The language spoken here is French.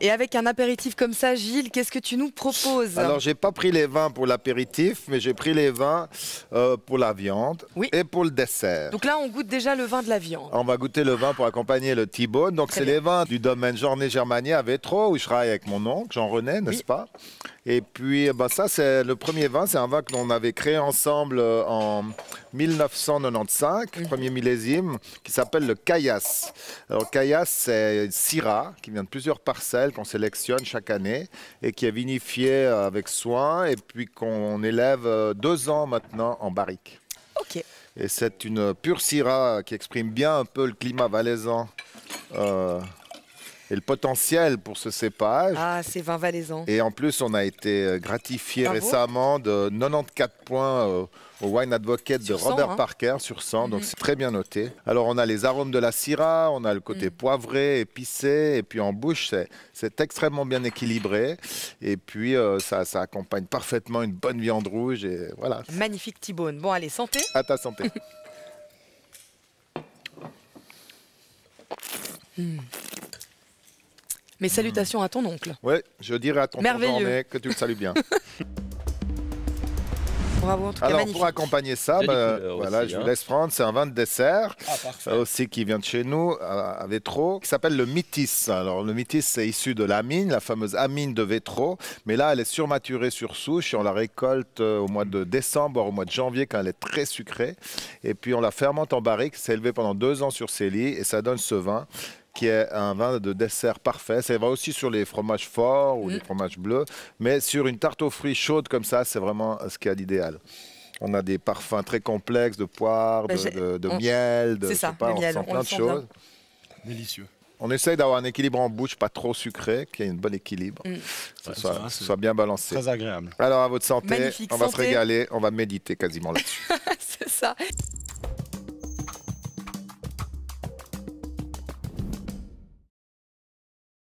Et avec un apéritif comme ça, Gilles, qu'est-ce que tu nous proposes Alors, j'ai pas pris les vins pour l'apéritif, mais j'ai pris les vins euh, pour la viande et pour le dessert. Donc là, on goûte déjà le vin de la viande. On va goûter le vin pour accompagner le t Donc, c'est les vins du domaine Journée Germania à Vétro, où je travaille avec mon oncle, Jean-René, n'est-ce pas et puis, bah, ça, c'est le premier vin. C'est un vin que l'on avait créé ensemble euh, en 1995, premier millésime, qui s'appelle le Cayas. Alors, Cayas c'est Syrah, qui vient de plusieurs parcelles qu'on sélectionne chaque année et qui est vinifié euh, avec soin et puis qu'on élève euh, deux ans maintenant en barrique. OK. Et c'est une pure Syrah qui exprime bien un peu le climat valaisan et le potentiel pour ce cépage. Ah, c'est 20 valaisan. Et en plus, on a été euh, gratifié récemment de 94 points euh, au Wine Advocate de Robert hein. Parker sur 100, donc mhm. c'est très bien noté. Alors, on a les arômes de la syrah, on a le côté mhm. poivré, épicé, et puis en bouche, c'est extrêmement bien équilibré. Et puis, euh, ça, accompagne parfaitement une bonne viande rouge, et voilà. Magnifique Thibone. Bon, allez, santé. À ta santé. Hmm. Mes salutations à ton oncle. Oui, je dirais à ton Merveilleux. que tu le salues bien. Bravo, en tout cas, Alors, pour accompagner ça, bah, voilà, je hein. vous laisse prendre. C'est un vin de dessert ah, euh, aussi qui vient de chez nous, euh, à Vétro, qui s'appelle le Mitis. Alors, le Mitis, c'est issu de l'amine, la fameuse amine de Vétro. Mais là, elle est surmaturée sur souche et on la récolte euh, au mois de décembre, au mois de janvier, quand elle est très sucrée. Et puis, on la fermente en barrique. C'est élevé pendant deux ans sur ses lits et ça donne ce vin qui est un vin de dessert parfait. Ça va aussi sur les fromages forts ou les mm. fromages bleus, mais sur une tarte aux fruits chaude comme ça, c'est vraiment ce qu'il y a d'idéal. On a des parfums très complexes de poire, bah, de, de, de miel, de, ça, pas, on miel. sent plein de choses. Délicieux. On essaye d'avoir un équilibre en bouche, pas trop sucré, qu'il y ait un bon équilibre, mm. que ce soit, bien balancé. Très agréable. Alors à votre santé, Magnifique on va se régaler, on va méditer quasiment là-dessus. C'est ça.